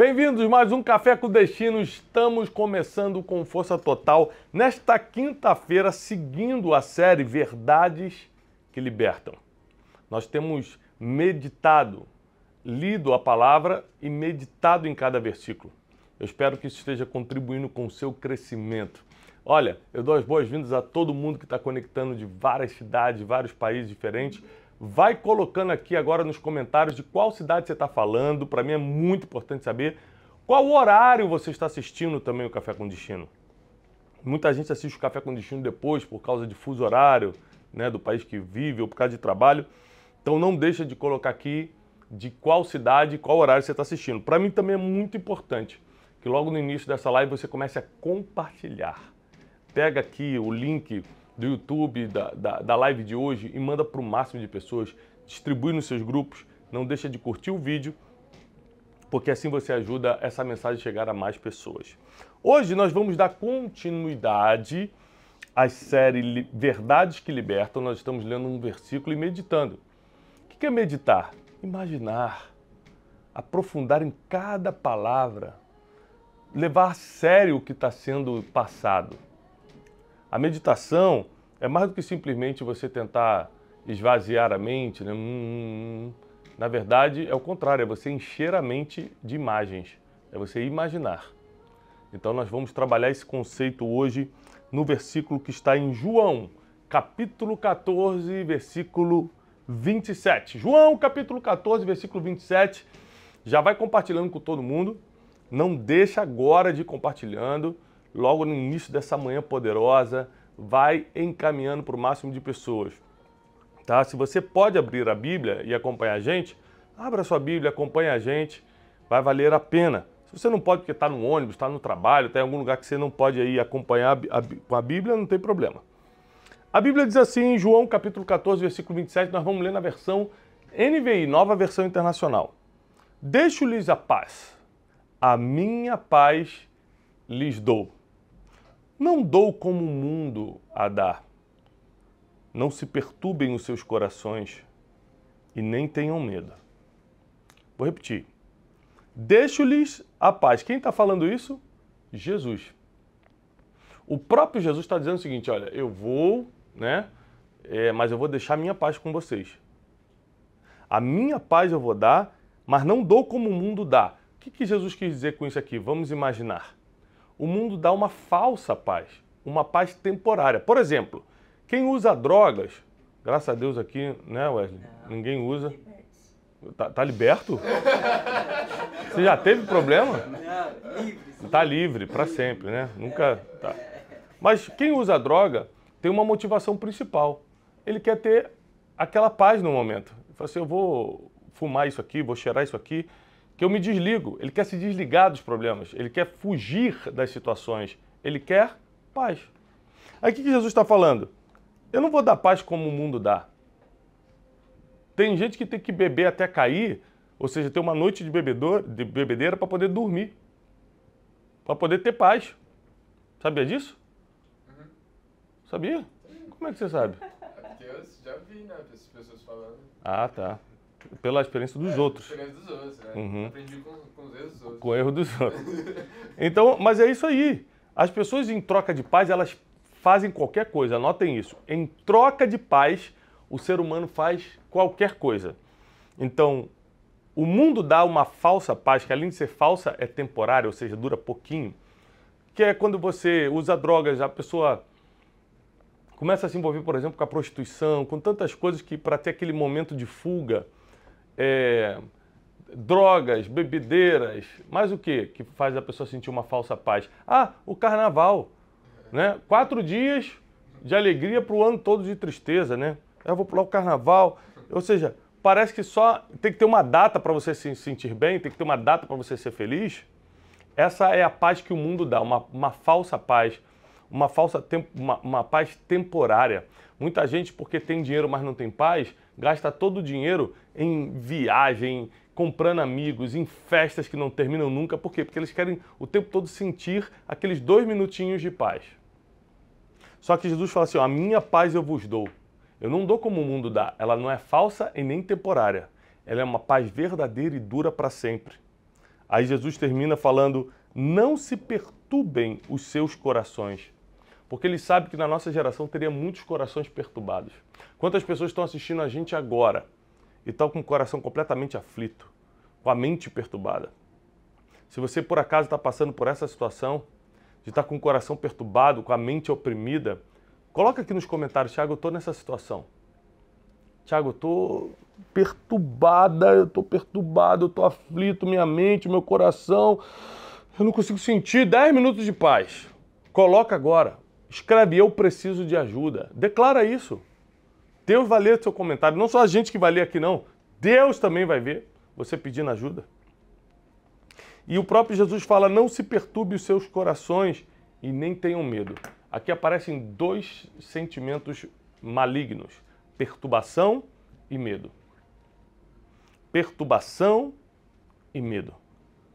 Bem-vindos mais um Café com Destino. Estamos começando com força total nesta quinta-feira, seguindo a série Verdades que Libertam. Nós temos meditado, lido a palavra e meditado em cada versículo. Eu espero que isso esteja contribuindo com o seu crescimento. Olha, eu dou as boas-vindas a todo mundo que está conectando de várias cidades, vários países diferentes. Vai colocando aqui agora nos comentários de qual cidade você está falando. Para mim é muito importante saber qual horário você está assistindo também o Café com Destino. Muita gente assiste o Café com Destino depois por causa de fuso horário, né, do país que vive ou por causa de trabalho. Então não deixa de colocar aqui de qual cidade, qual horário você está assistindo. Para mim também é muito importante que logo no início dessa live você comece a compartilhar. Pega aqui o link do YouTube, da, da, da live de hoje e manda para o máximo de pessoas. Distribui nos seus grupos, não deixa de curtir o vídeo, porque assim você ajuda essa mensagem a chegar a mais pessoas. Hoje nós vamos dar continuidade à série Verdades que Libertam. Nós estamos lendo um versículo e meditando. O que é meditar? Imaginar, aprofundar em cada palavra, levar a sério o que está sendo passado. A meditação é mais do que simplesmente você tentar esvaziar a mente, né? Hum, hum, hum, na verdade, é o contrário, é você encher a mente de imagens, é você imaginar. Então, nós vamos trabalhar esse conceito hoje no versículo que está em João, capítulo 14, versículo 27. João, capítulo 14, versículo 27. Já vai compartilhando com todo mundo. Não deixa agora de compartilhando logo no início dessa manhã poderosa, vai encaminhando para o máximo de pessoas. Tá? Se você pode abrir a Bíblia e acompanhar a gente, abra sua Bíblia, acompanhe a gente, vai valer a pena. Se você não pode porque está no ônibus, está no trabalho, está em algum lugar que você não pode aí acompanhar com a Bíblia, não tem problema. A Bíblia diz assim em João capítulo 14, versículo 27, nós vamos ler na versão NVI, nova versão internacional. Deixo-lhes a paz, a minha paz lhes dou. Não dou como o mundo a dar. Não se perturbem os seus corações e nem tenham medo. Vou repetir. Deixo-lhes a paz. Quem está falando isso? Jesus. O próprio Jesus está dizendo o seguinte: olha, eu vou, né? É, mas eu vou deixar minha paz com vocês. A minha paz eu vou dar, mas não dou como o mundo dá. O que, que Jesus quis dizer com isso aqui? Vamos imaginar o mundo dá uma falsa paz, uma paz temporária. Por exemplo, quem usa drogas, graças a Deus aqui, né, Wesley? Não, Ninguém usa. Tá, tá, liberto? Você já teve problema? Não, livre. Tá livre para sempre, né? Nunca é. tá. Mas quem usa droga tem uma motivação principal. Ele quer ter aquela paz no momento. Ele fala assim, eu vou fumar isso aqui, vou cheirar isso aqui, que eu me desligo. Ele quer se desligar dos problemas, ele quer fugir das situações, ele quer paz. Aí o que Jesus está falando? Eu não vou dar paz como o mundo dá. Tem gente que tem que beber até cair, ou seja, ter uma noite de, bebedor, de bebedeira para poder dormir, para poder ter paz. Sabia disso? Uhum. Sabia? Como é que você sabe? É eu já vi, né, pessoas falando. Ah, tá pela experiência dos é, outros. Experiência dos outros, né? Uhum. Aprendi com, com os erros dos outros. Com o erro dos outros. então, mas é isso aí. As pessoas em troca de paz, elas fazem qualquer coisa, anotem isso. Em troca de paz, o ser humano faz qualquer coisa. Então, o mundo dá uma falsa paz, que além de ser falsa, é temporária, ou seja, dura pouquinho, que é quando você usa drogas, a pessoa começa a se envolver, por exemplo, com a prostituição, com tantas coisas que para ter aquele momento de fuga, é, drogas, bebedeiras, mais o que que faz a pessoa sentir uma falsa paz? Ah, o carnaval, né? Quatro dias de alegria para o ano todo de tristeza, né? Eu vou pular o carnaval, ou seja, parece que só tem que ter uma data para você se sentir bem, tem que ter uma data para você ser feliz. Essa é a paz que o mundo dá, uma, uma falsa paz, uma falsa uma, uma paz temporária. Muita gente, porque tem dinheiro, mas não tem paz, gasta todo o dinheiro em viagem, comprando amigos, em festas que não terminam nunca. Por quê? Porque eles querem o tempo todo sentir aqueles dois minutinhos de paz. Só que Jesus fala assim: ó, a minha paz eu vos dou. Eu não dou como o mundo dá. Ela não é falsa e nem temporária. Ela é uma paz verdadeira e dura para sempre. Aí Jesus termina falando: não se perturbem os seus corações porque ele sabe que na nossa geração teria muitos corações perturbados. Quantas pessoas estão assistindo a gente agora e estão com o coração completamente aflito, com a mente perturbada? Se você por acaso está passando por essa situação, de estar tá com o coração perturbado, com a mente oprimida, coloca aqui nos comentários, Thiago, eu estou nessa situação. Tiago, eu estou perturbada, eu estou perturbado, eu estou aflito, minha mente, meu coração, eu não consigo sentir 10 minutos de paz. Coloca agora, Escreve, eu preciso de ajuda. Declara isso. Deus vai ler seu comentário. Não só a gente que vai ler aqui, não. Deus também vai ver você pedindo ajuda. E o próprio Jesus fala: não se perturbe os seus corações e nem tenham medo. Aqui aparecem dois sentimentos malignos: perturbação e medo. Perturbação e medo.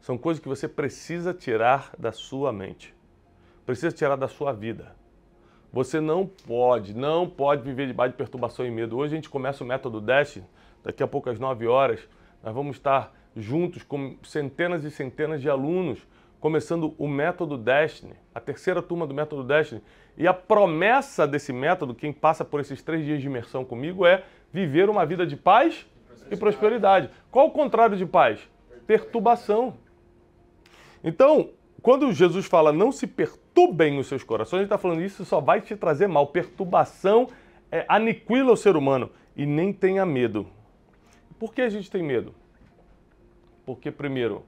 São coisas que você precisa tirar da sua mente, precisa tirar da sua vida. Você não pode, não pode viver debaixo de perturbação e medo. Hoje a gente começa o método DASH, daqui a pouco às 9 horas, nós vamos estar juntos com centenas e centenas de alunos, começando o método Destiny, a terceira turma do método Destiny. E a promessa desse método, quem passa por esses três dias de imersão comigo, é viver uma vida de paz e prosperidade. Qual o contrário de paz? Perturbação. Então, quando Jesus fala não se perturbem os seus corações, ele está falando isso só vai te trazer mal. Perturbação é, aniquila o ser humano e nem tenha medo. Por que a gente tem medo? Porque, primeiro,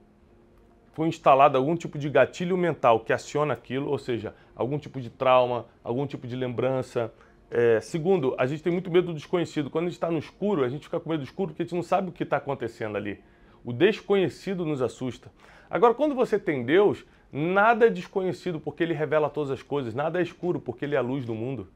foi instalado algum tipo de gatilho mental que aciona aquilo, ou seja, algum tipo de trauma, algum tipo de lembrança. É, segundo, a gente tem muito medo do desconhecido. Quando a gente está no escuro, a gente fica com medo do escuro porque a gente não sabe o que está acontecendo ali. O desconhecido nos assusta. Agora, quando você tem Deus, Nada é desconhecido porque ele revela todas as coisas, nada é escuro porque ele é a luz do mundo.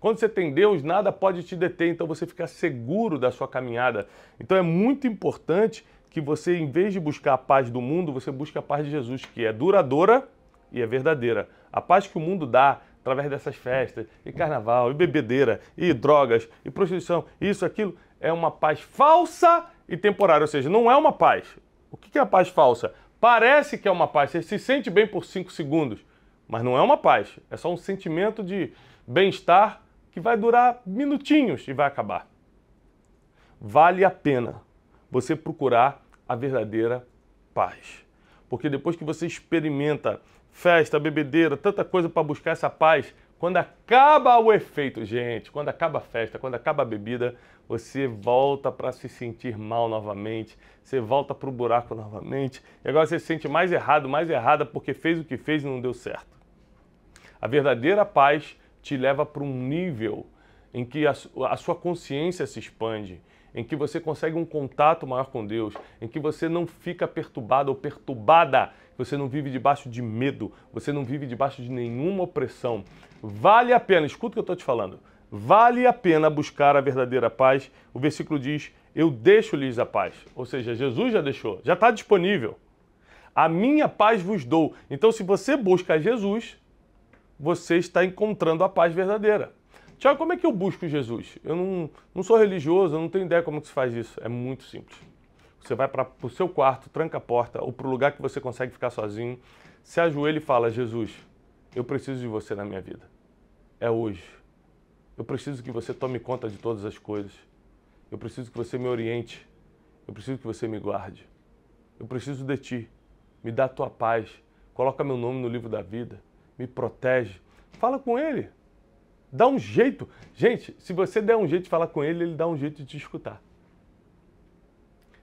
Quando você tem Deus, nada pode te deter, então você fica seguro da sua caminhada. Então é muito importante que você, em vez de buscar a paz do mundo, você busque a paz de Jesus, que é duradoura e é verdadeira. A paz que o mundo dá através dessas festas, e carnaval, e bebedeira, e drogas, e prostituição, isso, aquilo, é uma paz falsa e temporária. Ou seja, não é uma paz. O que é a paz falsa? Parece que é uma paz, você se sente bem por 5 segundos, mas não é uma paz, é só um sentimento de bem-estar que vai durar minutinhos e vai acabar. Vale a pena você procurar a verdadeira paz. Porque depois que você experimenta festa, bebedeira, tanta coisa para buscar essa paz, quando acaba o efeito, gente, quando acaba a festa, quando acaba a bebida, você volta para se sentir mal novamente, você volta para o buraco novamente, e agora você se sente mais errado, mais errada, porque fez o que fez e não deu certo. A verdadeira paz te leva para um nível em que a, a sua consciência se expande, em que você consegue um contato maior com Deus, em que você não fica perturbado ou perturbada, você não vive debaixo de medo, você não vive debaixo de nenhuma opressão. Vale a pena, escuta o que eu estou te falando, vale a pena buscar a verdadeira paz. O versículo diz: Eu deixo-lhes a paz. Ou seja, Jesus já deixou, já está disponível. A minha paz vos dou. Então, se você busca Jesus, você está encontrando a paz verdadeira. Tiago, como é que eu busco Jesus? Eu não, não sou religioso, eu não tenho ideia como que se faz isso. É muito simples. Você vai para o seu quarto, tranca a porta ou para o lugar que você consegue ficar sozinho, se ajoelha e fala: Jesus, eu preciso de você na minha vida. É hoje. Eu preciso que você tome conta de todas as coisas. Eu preciso que você me oriente. Eu preciso que você me guarde. Eu preciso de ti. Me dá a tua paz. Coloca meu nome no livro da vida. Me protege. Fala com ele. Dá um jeito. Gente, se você der um jeito de falar com ele, ele dá um jeito de te escutar.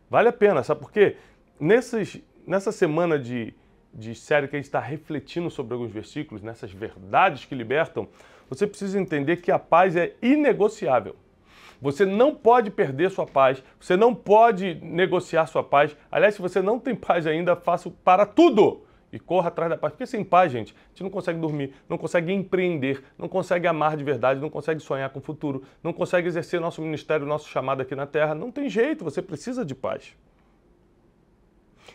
Vale a pena, sabe por quê? nessa semana de, de série que a gente está refletindo sobre alguns versículos, nessas verdades que libertam, você precisa entender que a paz é inegociável. Você não pode perder sua paz, você não pode negociar sua paz. Aliás, se você não tem paz ainda, faça para tudo e corra atrás da paz. Porque sem paz, gente, a gente não consegue dormir, não consegue empreender, não consegue amar de verdade, não consegue sonhar com o futuro, não consegue exercer nosso ministério, nosso chamado aqui na terra. Não tem jeito, você precisa de paz.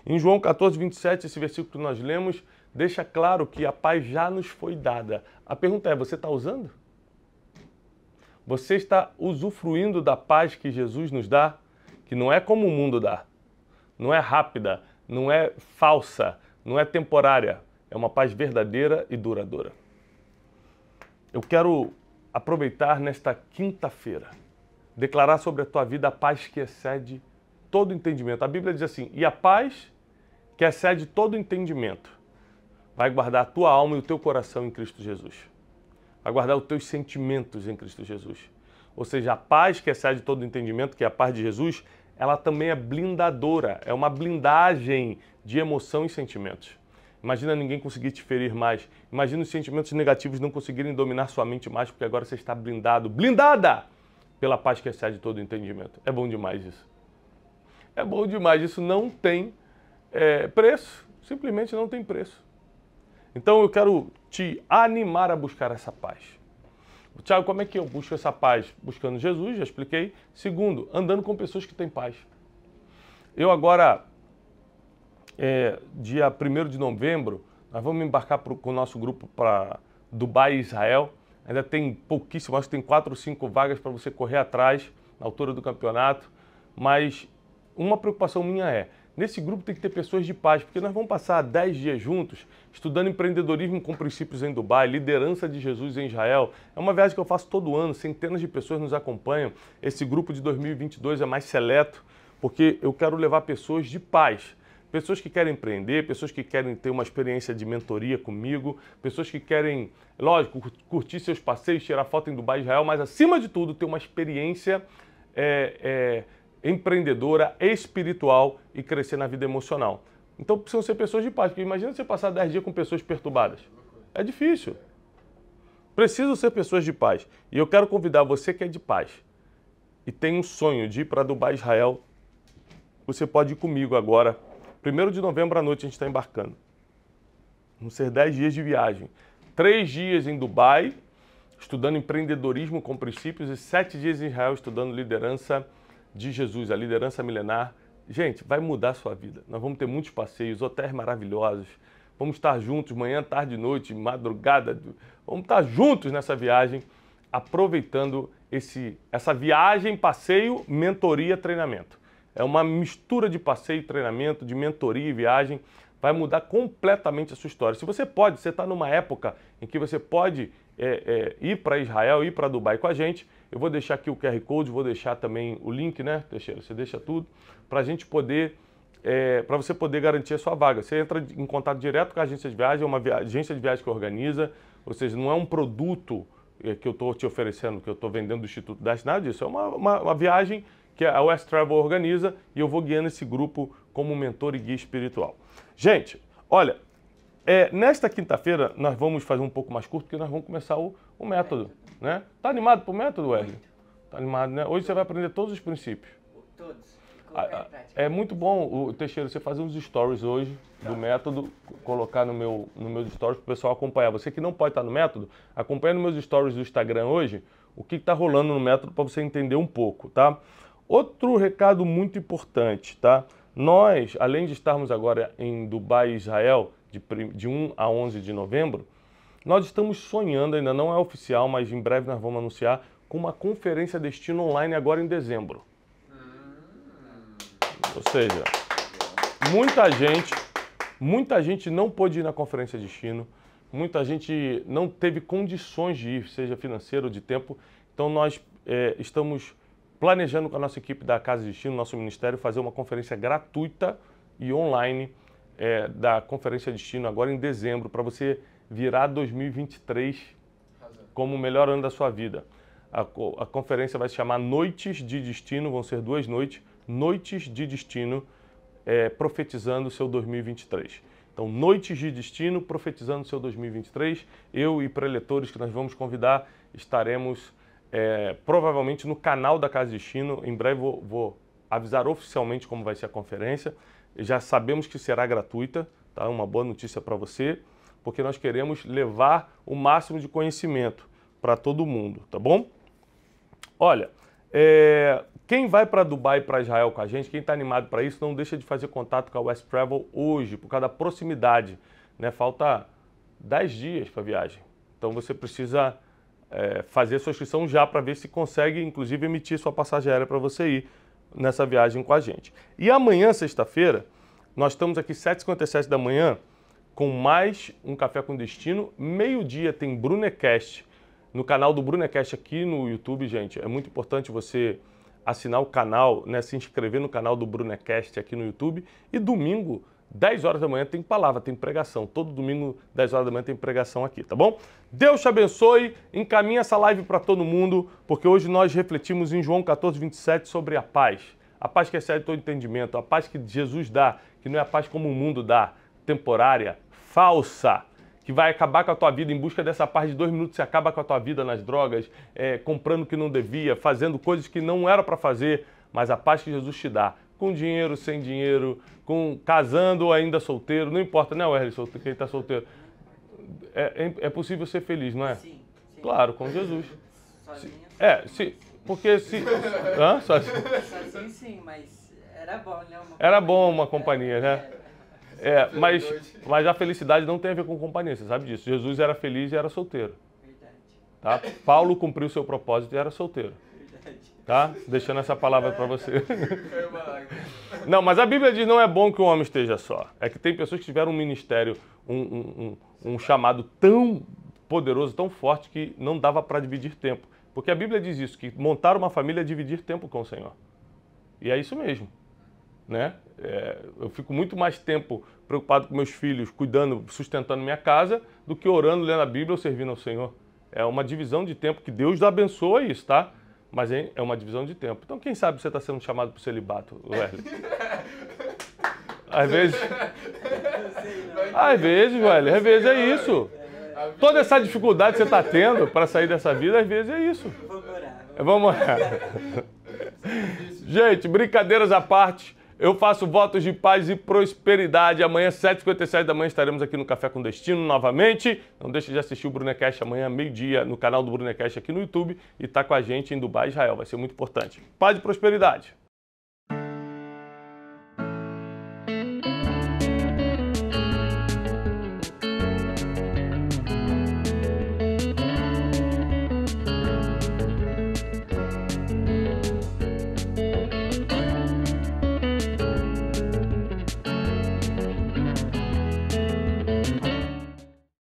Em João 14, 27, esse versículo que nós lemos, deixa claro que a paz já nos foi dada. A pergunta é: você está usando? Você está usufruindo da paz que Jesus nos dá? Que não é como o mundo dá, não é rápida, não é falsa, não é temporária, é uma paz verdadeira e duradoura. Eu quero aproveitar nesta quinta-feira, declarar sobre a tua vida a paz que excede todo entendimento. A Bíblia diz assim: e a paz que excede todo entendimento vai guardar a tua alma e o teu coração em Cristo Jesus, vai guardar os teus sentimentos em Cristo Jesus. Ou seja, a paz que excede todo entendimento, que é a paz de Jesus, ela também é blindadora, é uma blindagem de emoção e sentimentos. Imagina ninguém conseguir te ferir mais. Imagina os sentimentos negativos não conseguirem dominar sua mente mais, porque agora você está blindado, blindada pela paz que excede todo entendimento. É bom demais isso. É bom demais. Isso não tem é, preço. Simplesmente não tem preço. Então eu quero te animar a buscar essa paz. Tiago, como é que eu busco essa paz? Buscando Jesus, já expliquei. Segundo, andando com pessoas que têm paz. Eu agora, é, dia 1 de novembro, nós vamos embarcar pro, com o nosso grupo para Dubai e Israel. Ainda tem pouquíssimo, acho que tem quatro ou cinco vagas para você correr atrás na altura do campeonato. Mas uma preocupação minha é, Nesse grupo tem que ter pessoas de paz, porque nós vamos passar 10 dias juntos estudando empreendedorismo com princípios em Dubai, liderança de Jesus em Israel. É uma viagem que eu faço todo ano, centenas de pessoas nos acompanham. Esse grupo de 2022 é mais seleto, porque eu quero levar pessoas de paz. Pessoas que querem empreender, pessoas que querem ter uma experiência de mentoria comigo, pessoas que querem, lógico, curtir seus passeios, tirar foto em Dubai, Israel, mas acima de tudo, ter uma experiência é, é, empreendedora, espiritual e crescer na vida emocional. Então precisam ser pessoas de paz, porque imagina você passar 10 dias com pessoas perturbadas. É difícil. Precisam ser pessoas de paz. E eu quero convidar você que é de paz e tem um sonho de ir para Dubai, Israel. Você pode ir comigo agora. 1 de novembro à noite a gente está embarcando. Vão ser 10 dias de viagem. 3 dias em Dubai, estudando empreendedorismo com princípios, e 7 dias em Israel, estudando liderança de Jesus, a liderança milenar, gente, vai mudar a sua vida. Nós vamos ter muitos passeios, hotéis maravilhosos, vamos estar juntos manhã, tarde, noite, madrugada, vamos estar juntos nessa viagem, aproveitando esse, essa viagem, passeio, mentoria, treinamento. É uma mistura de passeio, treinamento, de mentoria e viagem. Vai mudar completamente a sua história. Se você pode, você está numa época em que você pode é, é, ir para Israel, ir para Dubai com a gente, eu vou deixar aqui o QR Code, vou deixar também o link, né, Teixeira? Você deixa tudo, para a gente poder, é, para você poder garantir a sua vaga. Você entra em contato direto com a agência de viagem, é uma agência de viagem que organiza, ou seja, não é um produto é, que eu estou te oferecendo, que eu estou vendendo do Instituto das nada disso, é uma, uma, uma viagem que a West Travel organiza e eu vou guiando esse grupo como mentor e guia espiritual. Gente, olha, é, nesta quinta-feira, nós vamos fazer um pouco mais curto, porque nós vamos começar o, o método. Né? Tá animado pro método, Wesley? Tá animado, né? Hoje você vai aprender todos os princípios. Todos. Ah, ah, é muito bom, o Teixeira, você fazer uns stories hoje tá. do método, colocar no meu no meus stories para o pessoal acompanhar. Você que não pode estar no método, acompanha nos meus stories do Instagram hoje o que está rolando no método para você entender um pouco, tá? Outro recado muito importante, tá? Nós, além de estarmos agora em Dubai e Israel, de, de 1 a 11 de novembro, nós estamos sonhando, ainda não é oficial, mas em breve nós vamos anunciar, com uma conferência destino online agora em dezembro. Hum. Ou seja, muita gente, muita gente não pôde ir na conferência destino, muita gente não teve condições de ir, seja financeiro ou de tempo. Então nós é, estamos planejando com a nossa equipe da Casa Destino, nosso ministério, fazer uma conferência gratuita e online é, da Conferência Destino agora em dezembro, para você virar 2023 como o melhor ano da sua vida. A, a conferência vai se chamar Noites de Destino, vão ser duas noites, Noites de Destino, é, profetizando o seu 2023. Então, Noites de Destino, profetizando o seu 2023. Eu e preletores que nós vamos convidar estaremos é, provavelmente no canal da Casa Destino. Em breve vou, vou avisar oficialmente como vai ser a conferência já sabemos que será gratuita, tá? Uma boa notícia para você, porque nós queremos levar o máximo de conhecimento para todo mundo, tá bom? Olha, é, quem vai para Dubai e para Israel com a gente, quem está animado para isso, não deixa de fazer contato com a West Travel hoje, por causa da proximidade. Né? Falta 10 dias para a viagem. Então você precisa é, fazer a sua inscrição já para ver se consegue, inclusive, emitir sua passagem aérea para você ir nessa viagem com a gente. E amanhã, sexta-feira, nós estamos aqui 7h57 da manhã com mais um Café com Destino. Meio-dia tem Brunecast no canal do Brunecast aqui no YouTube, gente. É muito importante você assinar o canal, né, se inscrever no canal do Brunecast aqui no YouTube. E domingo 10 horas da manhã tem palavra, tem pregação. Todo domingo, 10 horas da manhã, tem pregação aqui, tá bom? Deus te abençoe, encaminha essa live para todo mundo, porque hoje nós refletimos em João 14, 27 sobre a paz. A paz que excede todo entendimento, a paz que Jesus dá, que não é a paz como o mundo dá, temporária, falsa, que vai acabar com a tua vida em busca dessa paz de dois minutos, você acaba com a tua vida nas drogas, é, comprando o que não devia, fazendo coisas que não era para fazer, mas a paz que Jesus te dá com dinheiro, sem dinheiro, com casando ou ainda solteiro, não importa, né, Wesley, que quem está solteiro. É, é, é, possível ser feliz, não é? Sim. sim. Claro, com Jesus. Sozinho? É, se, porque se... hã? Sozinho? Sozinho sim, mas era bom, né? era bom uma companhia, né? É, é, é. mas, mas a felicidade não tem a ver com companhia, você sabe disso. Jesus era feliz e era solteiro. Verdade. Tá? Paulo cumpriu seu propósito e era solteiro. Verdade tá? Deixando essa palavra para você. Não, mas a Bíblia diz não é bom que o homem esteja só. É que tem pessoas que tiveram um ministério, um, um, um, um chamado tão poderoso, tão forte que não dava para dividir tempo. Porque a Bíblia diz isso, que montar uma família é dividir tempo com o Senhor. E é isso mesmo, né? É, eu fico muito mais tempo preocupado com meus filhos, cuidando, sustentando minha casa, do que orando, lendo a Bíblia ou servindo ao Senhor. É uma divisão de tempo que Deus abençoa isso, tá? Mas hein, é, é uma divisão de tempo. Então, quem sabe você está sendo chamado para o celibato, Werley? Às vezes. Às vezes, velho. Às vezes é isso. Toda essa dificuldade que você está tendo para sair dessa vida, às vezes é isso. Vamos orar. Vamos orar. Gente, brincadeiras à parte. Eu faço votos de paz e prosperidade. Amanhã, 7h57 da manhã, estaremos aqui no Café com Destino novamente. Não deixe de assistir o Brunecast amanhã, meio-dia, no canal do Brunecast aqui no YouTube e tá com a gente em Dubai, Israel. Vai ser muito importante. Paz e prosperidade.